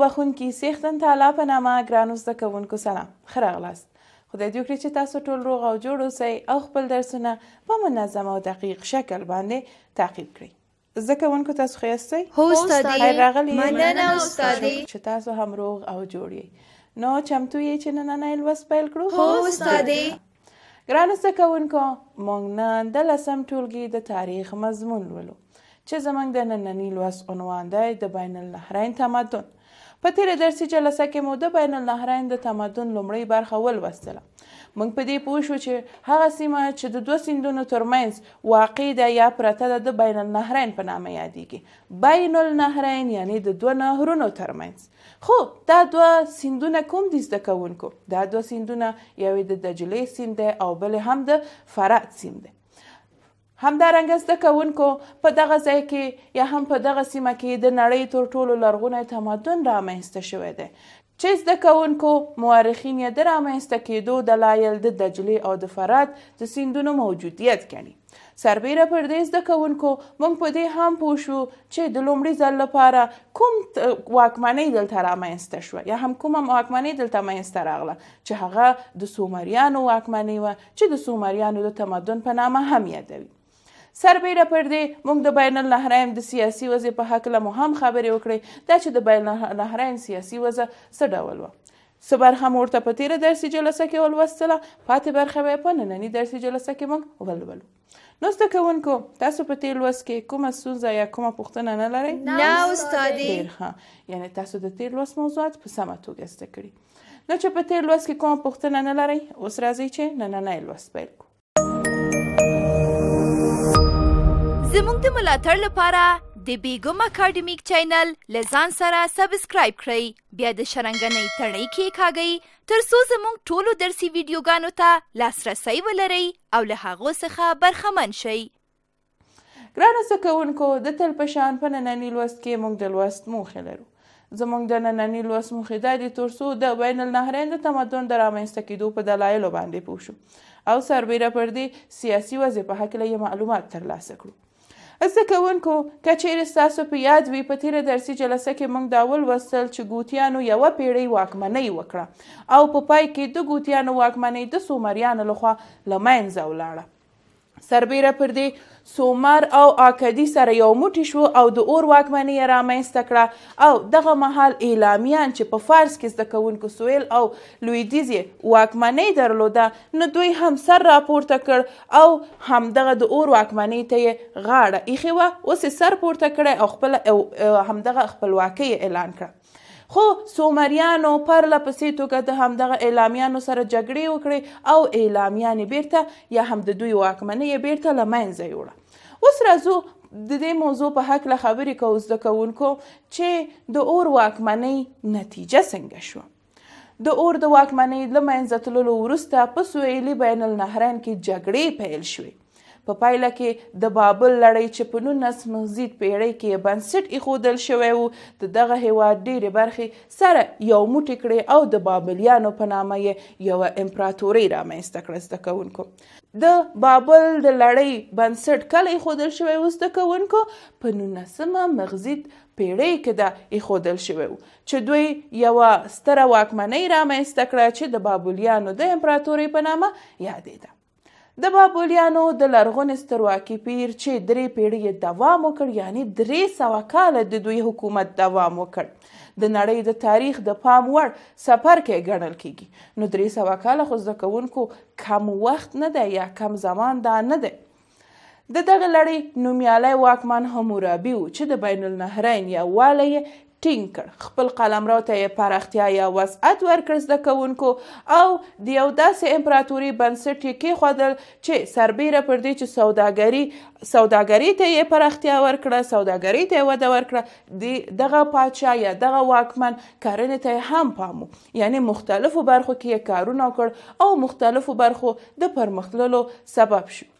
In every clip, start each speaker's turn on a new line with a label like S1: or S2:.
S1: بخونکي سیختن تعالی په نامه ګرانو زده کوونکو سلام ښه راغلاست خدای دې وکړي چې تاسو ټول روغ او جوړ اوسئ او خپل درسونه په منظم او دقیق شکل باندې تعقیب کړئ زده کوونکو تاسو ښه یاستئ هو استادې خیر راغلي مننه استادې چې تاسو هم روغ او جوړ یئ نو چمتو یې چې نننی لوست پیل کړو هو استادې ګرانو زده کوونکو موږ نن د لسم ټولګي د تاریخ مضمون لولو چې زموږ د ننني لوست عنوان دی د بین النهرین تمدن په تیره درسي جلسه کې مو د بین النهرین د تمدن لومړۍ برخه ولوستله موږ په دې پوه شو چې هغه سیمه چې د دوه سیندونو ترمنځ واقع ده یا پرته ده د بین النهرین په نامه یادیږي بین النهرین یعنی د دوه نهرونو ترمنځ خو دا دوه سیندونه کوم دي زده کوونکو دا دوه سیندونه یوې د دجلې سیند دی او بلې هم د فرات سیند دی همدارنګه زده کوونکو په دغه ځای کې یا هم په دغه سیمه کې د نړۍ تر ټولو لرغونی تمدن رامنځته شوی دی چې زده کوونکو مورخین یې د رامنځته کېدو دلایل د دجلې او د فرات د سیندونو موجودیت ګڼي سربیره پر دې زده کوونکو موږ په دې هم پوه شو چې د لومړي ځل لپاره کوم واکمنۍ دلته رامنځته شوه یا هم کومه واکمنۍ دلته منځته راغله چې هغه د سومریانو واکمنۍ وه چې د سومریانو د تمدن په نامه هم یادوي سربیره پر دې موږ د بین النهرین د سیاسي وضع په هکله مو هم خبرې وکړې دا چې د بین النهرین سیاسي وضع څه ډول وه څه برخه مو ورته په تېره درسي جلسه کې ولوستله پاتې برخه به یې په ننني درسي جلسه کې موږ ولولو نو زده کوونکو تاسو په تیر لوست کې کومه ستونزه یا کومه پوښتنه نه لرئ نه استادې ډېر ښه یعنی تاسو د تیر لوست موضوعات په سمه توګه زده کړي نو چې په تیر لوست کې کومه پوښتنه نه لرئ اوس راځئ چې نننی لوست پیل کړو زموږ د ملاتړ لپاره د بیګم اکیډمیک چینل لزان سره سبسکرایب کړئ بیا د شرنګنۍ تړۍ کې کاږئ تر څو زموږ ټولو درسي ویډیوګانو ته لاسرسی ولرئ او له هغو څخه برخمن شئ ګرانو زده کوونکو د تل په شان په ننني لوست کې موږ د لوست موخې لرو زموږ د ننني لوست موخې دا دي تر څو د بین النهرین د تمدن د رامنځته کېدو په دلایلو باندې پوه شو او سربیره پر دې سیاسي وضع په هکله یې معلومات ترلاسه کړو زده کوونکو که چیرې ستاسو په یاد وي په تیره درسي جلسه کې موږ دا ولوستل چې ګوتیانو یوه پیړۍ واکمنۍ وکړه او په پا پای کې د ګوتیانو واکمنۍ د سومریانو لخوا له منځه ولاړه سربیره پر دې سومر او آکدي سره یو موټی شو او د اور واکمنۍ یې رامنځته کړه او دغه مهال اعلامیان چې په فارس کې زده کوونکو سویل او لویدیز یې واکمنۍ درلوده نو دوی هم سر راپورته کړ او همدغه د اور واکمنۍ ته یې غاړه ایښې وه اوس یې سر پورته کړی او خپله همدغه خپلواکۍ اعلان کړه خو سومریانو پر لپسې توګه د همدغه اعلامیانو سره جګړې وکړې او اعلامیانې بیرته یا هم د دوی واکمنۍ یې بیرته له منځه یوړه اوس راځو د دې موضوع په هکله خبرې کوو زده کوونکو چې د اور واکمنۍ نتیجه څنګه شوه د اور د واکمنۍ له منځه تللو وروسته په سویلي بین النهرین کې جګړې پیل شوې په پایله کې د بابل لړۍ چې په نولس مزید پیړۍ کې بنسټ ایښودل شوی و د دغه هیواد ډېرې برخې سره یو موټی کړې او د بابلیانو په نامه یې یوه امپراتورۍ رامنځته کړه زده کوونکو د بابل د لړۍ بنسټ کله ایښودل شوی و زده کوونکو په نولسمه مغزید پیړۍ کې دا ایښودل شوی و چې دوی یوه ستره واکمنۍ رامنځته کړه چې د بابلیانو د امپراتورۍ په نامه یادېده د بابلیانو د لرغون سترواکي پیر چې درې پیړۍ دوام وکړ یعنی درې سوه کاله د دوی حکومت دوام وکړ د نړۍ د تاریخ د پام وړ سفر کې ګڼل کیږي نو درې سوه کاله خو زده کوونکو کم وخت نه دی یا کم زمان دا نه دی د دغه لړۍ نومیالی واکمن حمورابي و چې د بین النهرین یووالی یې ټینګ کړ خپل قلمرو ته یې پراختیا یا وسعت ورکړ زده کوونکو او د یو داسې امپراتوري بنسټ یې کېښودل چې سربیره پر دې چې سوداګري سوداګري ته یې پراختیا ورکړه سوداګري ته یې وده ورکړه دغه پاچا یا دغه واکمن کرنې ته هم پامو یعنی مختلفو برخو کې یې کارونه وکړ او مختلفو برخو د پرمختللو سبب شو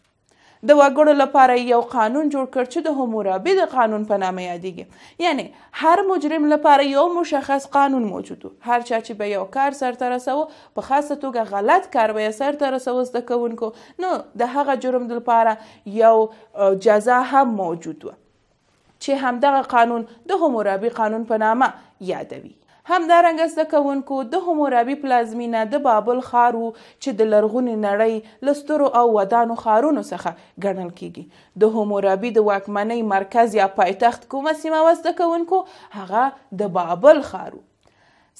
S1: د وګړو لپاره یو قانون جوړ کړ چې د همورابي د قانون په نامه یادېږي یعنی هر مجرم لپاره یو مشخص قانون موجود و هر چا چې به یو کار سرته رسوه په خاصه توګه غلط کار به یې سرته رسوه زده کوونکو نو د هغه جرم لپاره یو جزا هم موجود و چې همدغه قانون د همورابي قانون په نامه یادوي همدارنګه زده کوونکو د همورابي پلازمینه د بابل ښار و چې د لرغونې نړۍ له سترو او ودانو ښارونو څخه ګڼل کیږي د همورابي د واکمنۍ مرکز یا پایتخت کومه سیمه وه زده کوونکو هغه د بابل ښار و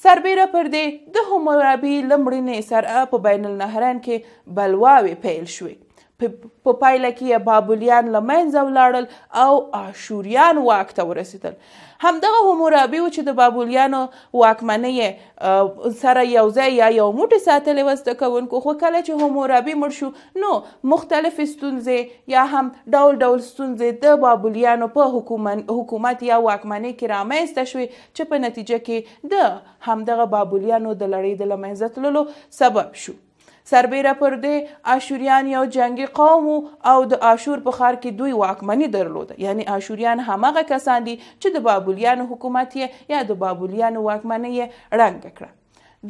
S1: سربیره پر دې د همورابي لمړنۍ سرعه په بین النهرین کې بلواوې پیل شوې په پایله کې بابلیان له منځه ولاړل او آشوریان واک ته ورسېدل همدغه همورابي و چې د بابلیانو واکمنۍ سره یو ځای یا یو موټی ساتلې وه زده کوونکو خو کله چې همورابي مړ شو نو مختلف ستونزې یا هم ډول ډول ستونزې د بابلیانو په حکومت یا واکمنۍ کې رامنځته شوې چې په نتیجه کې د همدغه بابلیانو د لړۍ د له منځه تللو سبب شو سربیره پر دې آشوریان یو جنگي قوم او د آشور په ښار کې دوی واکمنی درلوده یعنی آشوریان همغه کسان دي چې د بابلیان حکومت یا د بابلیان واکمنی رنګ کړه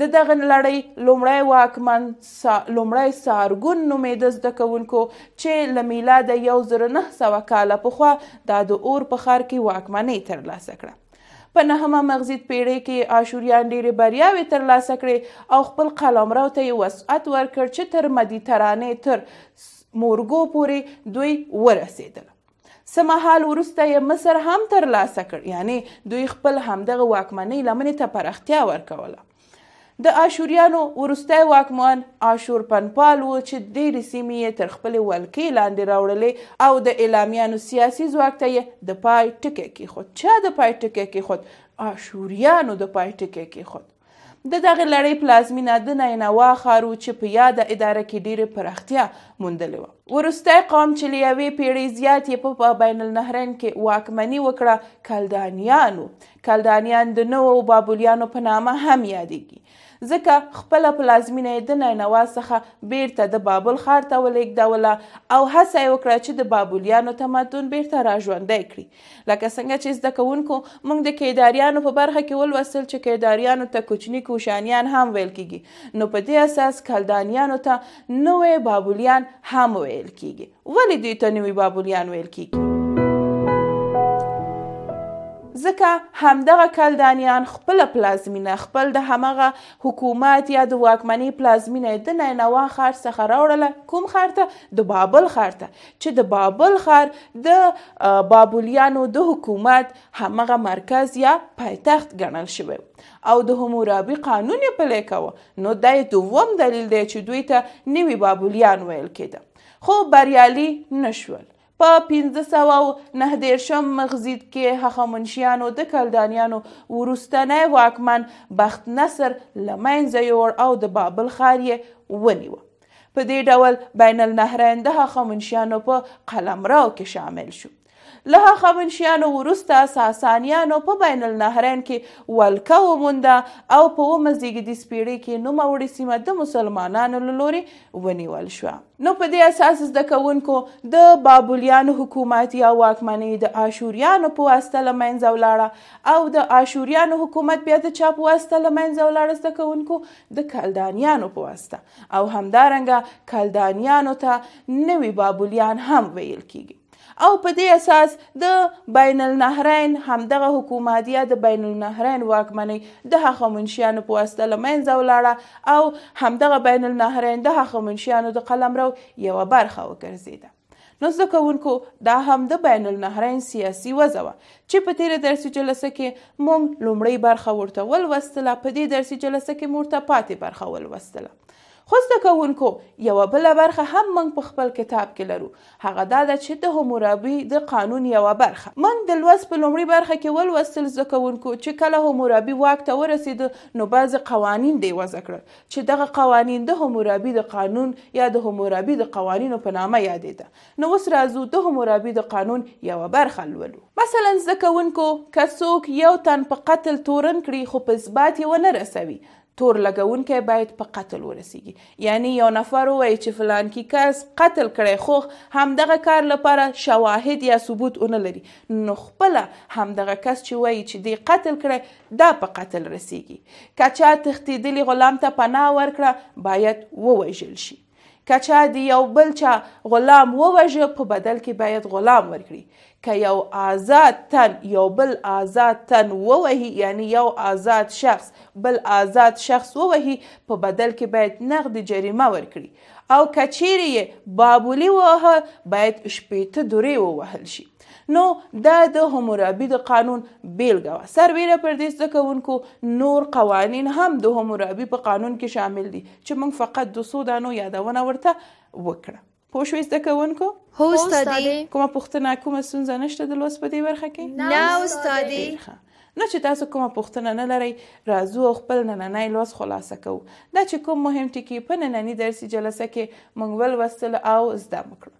S1: د دغه لړۍ لومړی واکمن سا لومړی سارګون نومېده زده کوونکو چې له میلاده یو زر نه سوه کاله پخوا دا د اور په ښار کې واکمنۍ ترلاسه کړه په نهمه مغزید پیړۍ کې آشوریان ډېرې بریاوې ترلاسه کړې او خپل قلمرو ته یې وسعت ورکړ چې تر مدیترانې تر مورګو پورې دوی ورسېدل سمحال ورسته یې مصر هم ترلاسه کړ یعنی دوی خپل همدغه واکمنۍ لمنې ته پراختیا ورکوله د آشوریانو ورستی واکمن آشور پنپال و چې ډېرې سیمې یې تر خپلې ولکې لاندې راوړلې او د اعلامیانو سیاسي ځواک ته یې د پای ټکی کیښود چا د پای ټکی کیښود آشوریانو د پای ټکی کیښود د دغه لړۍ پلازمینه د نینوا ښار و چې په یاده اداره کې ډېرې پراختیا موندلې وه وروستی قوم چې له یوې پېړۍ زیات یې په بین النهرین کې واکمني وکړه کلدانیان و کلدانیان د نوو بابلیانو په نامه هم یادیږي ځکه خپله پلازمینه یې د نینوا څخه بیرته د بابل ښار ته ولېږدوله او هڅه یې وکړه چې د بابولیانو تمدن بیرته راژوندی کړي لکه څنګه چې زده کوونکو موږ د کیداریانو په برخه کې ولوستل چې کیداریانو ته کوچني کوشانیان هم ویل کیږي نو په دې اساس کلدانیانو ته نوې بابولیان هم ویل کیږي ولې دوی ته نوي بابولیان ویل کیږي ځکه همدغه کلدانیان خپله پلازمینه خپل د همغه حکومت یا د واکمنۍ پلازمینه د نینوا ښار څخه راوړله کوم ښار ته د بابل ښار ته چې د بابل ښار د بابلیانو د حکومت همغه مرکز یا پایتخت ګڼل شوی او د همورابي قانون یې پلی کوه نو دا یې دوم دلیل دی چې دوی ته نوي بابلیان ویل کېده خو بریالي نشول په 1519 مغزید کې هغه منشیانو د کلدانیانو ورستنی واکمن بخت نصر لمنځه یوړ او د بابل ښار یې ونیوه په دې ډول بین النهرین د هخامنشیانو په قلمرو کې شامل شو له هغه منشیانو وروسته ساسانیانو په بین النهرین کې ولکه ومونده او په اومه زیږدیز پیړۍ کې نوموړې سیمه د مسلمانانو له لورې ونیول شوه نو په دې اساس زده کوونکو د بابلیانو حکومت یا واکمنۍ د آشوریانو په واسطه له منځه ولاړه او د آشوریانو حکومت بیا د چا په واسطه له منځه ولاړه زده کوونکو د کلدانیانو په واسطه او همدارنګه کلدانیانو ته نوي بابلیان هم ویل کیږي او په دې اساس د بین النهرین همدغه حکومتیا د بین النهرین واکمنۍ د هغه منشیانو په واسطه له منځه ولاړه او همدغه بین النهرین د هغه منشیانو د قلمرو یوه برخه وګرځېده نو زده کوونکو دا هم د بین النهرین سیاسي وضع وه چې په تیره درسي جلسه کې موږ لومړۍ برخه ورته ولوستله په دې درسي جلسه کې مورته پاتې برخه ولوستله خو زده کوونکو یوه بله برخه هم موږ په خپل کتاب کې لرو هغه دا ده چې د همورابي د قانون یوه برخه موږ د لوست په لومړۍ برخه کې ولوستل زده کوونکو چې کله همورابي واک ته ورسېده نو بعضې قوانین دی وضع کړل چې دغه قوانین د همورابي د قانون یا د همورابي د قوانینو په نامه یادېده نو اوس راځو د همورابي د قانون یوه برخه لولو مثلا زده کوونکو که څوک یو تن په قتل تورن کړي خو په اثبات یې ونه رسوي تور لګونکې باید په قتل ورسیږي یعنی یو نفر وای چې فلان کې کس قتل کړي خو همدغه کار لپاره شواهد یا ثبوت اون لري نو خپل همدغه کس چې وای چې دی قتل کړي دا په قتل رسیږي کچا تختیدلی غلام ته پناه ورکړه باید ووژل شي کچا دی یو بل چا غلام ووژه په بدل کې باید غلام ورکړي که یو آزاد تن یو بل آزاد تن ووهي یعنی یو آزاد شخص بل آزاد شخص ووهي په بدل کې باید نقد جریمه ورکړي او کچیرې بابولی ووهه باید شپېته درې ووهل شي نو دا د همورابي د قانون بیلګه وه سربیره پر دې زده کوونکو نور قوانین هم د همورابي په قانون کې شامل دي چې موږ فقط د څو دانو یادونه ورته وکړه پوه شوې زده کوونکو هو استادې کومه پوښتنه کومه ستونزه نشته د لوست په دې برخه کې نه استادې نه چې تاسو کومه پوښتنه نه لرئ راځو خپل نننی لوست خلاصه کوو دا چې کوم مهم ټکي په نننی درسي جلسه کې موږ ولوستل او زده مو کړل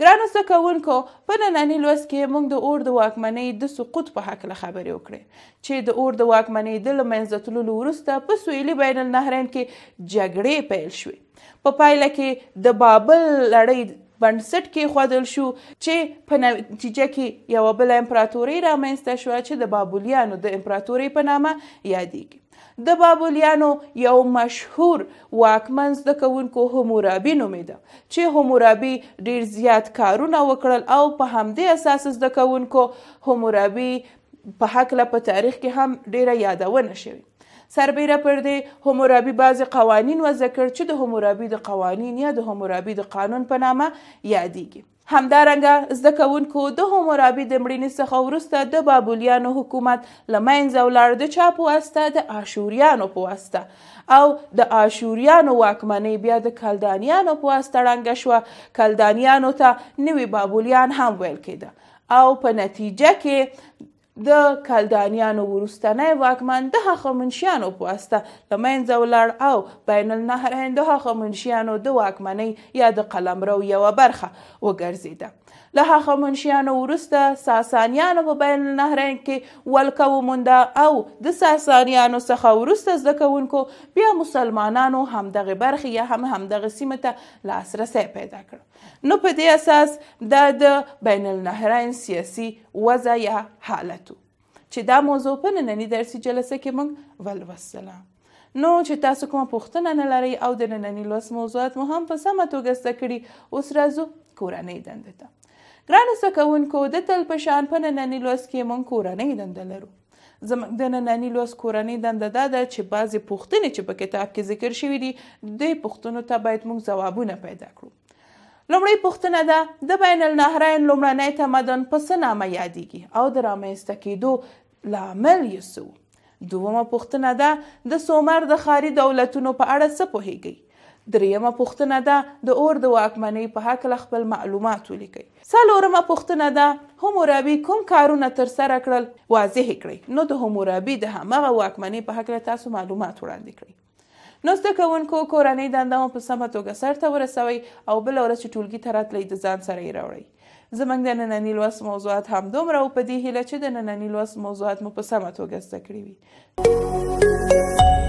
S1: ګرانو زده کوونکو په نننۍ لوست کې موږ د اور د واکمنۍ د سقوط په هکله خبرې وکړې چې د اور د واکمنۍ د له منځه تللو وروسته په سویلي بین النهرین کې جګړې پیل شوې په پا پایله کې د بابل لړۍ بنسټ کې خودل شو چې په نتیجه کې یوه بله امپراتورۍ رامنځته شوه چې د بابلیانو د امپراتورۍ په نامه یادیږي د بابلیانو یو مشهور واکمن زده کوونکو همورابي نومېده چې همورابي ډیر زیات کارونه وکړل او په همدې اساس زده کوونکو همورابي په هکله په تاریخ کې هم ډیره یادونه شوې سربیره پر دې همورابي بعضې قوانین وضع کړ چې د همورابي د قوانین یا د همورابي د قانون په نامه یادیږي همدارنګه زده کوونکو د حمورابي د مړینې څخه وروسته د بابلیانو حکومت له منځه ولاړ د چا په واسطه د آشوریانو په واسطه او د آشوریانو واکمنۍ بیا د کلدانیانو په واسطه ړنګه شوه کلدانیانو ته نوي بابلیان هم ویل کېده او په نتیجه کې د کلدانیانو وروستنی واکمن د هخامنشیانو په واسطه له منځه ولاړ او بین النهرین د هخامنشیانو د واکمنۍ یا د قلمرو یوه برخه وګرځېده له هغه منشیانو وروسته ساسانیانو په بین النهرین کې ولکه ومونده او د ساسانیانو څخه وروسته زده کوونکو بیا مسلمانانو همدغه برخې یا هم همدغه سیمه ته لاسرسی پیدا کړ نو په دې اساس دا د بین النهرین سیاسي وضع یا حالت چې دا موضوع په ننني درسي جلسه کې موږ ولوستله نو چې تاسو کومه پوښتنه نه لرئ او د ننني لوست موضوعات مو هم په سمه توګه زده کړي اوس راځو کورنۍ دنده ته ګرانو زده کوونکو د تل په شان په ننني لوست کې موږ کورنۍ دنده لرو زموږ د ننني لوست کورنۍ دنده دا ده چې بعضې پوښتنې چې په کتاب کې ذکر شوي دي دې پوښتنو ته باید موږ ځوابونه پیدا کړو لومړۍ پوښتنه ده د بین النهرین لومړنی تمدن په څه نامه یادیږي او د رامنځته کېدو لامل یې څه دومه پوښتنه ده د سومر د ښاري دولتونو په اړه څه پوهیږئ دریمه پوښتنه ده د اور د واکمنۍ په هکله خپل معلومات ولیکئ څلورمه پوښتنه ده همورابي کوم کارونه ترسره کړل واضح کړئ نو د همورابي د همغه واکمنۍ په هکله تاسو معلومات وړاندې کړئ نو زده کوونکو کورنۍ دنده په سمه توګه سرته ورسوئ او بله ورځ چې ټولګي ته راتلئ د ځان سره یې راوړئ زموږ د ننني لوست موضوعات همدومره او په دې هیله چې د ننني لوست موضوعات مو په سمه توګه زده کړي وي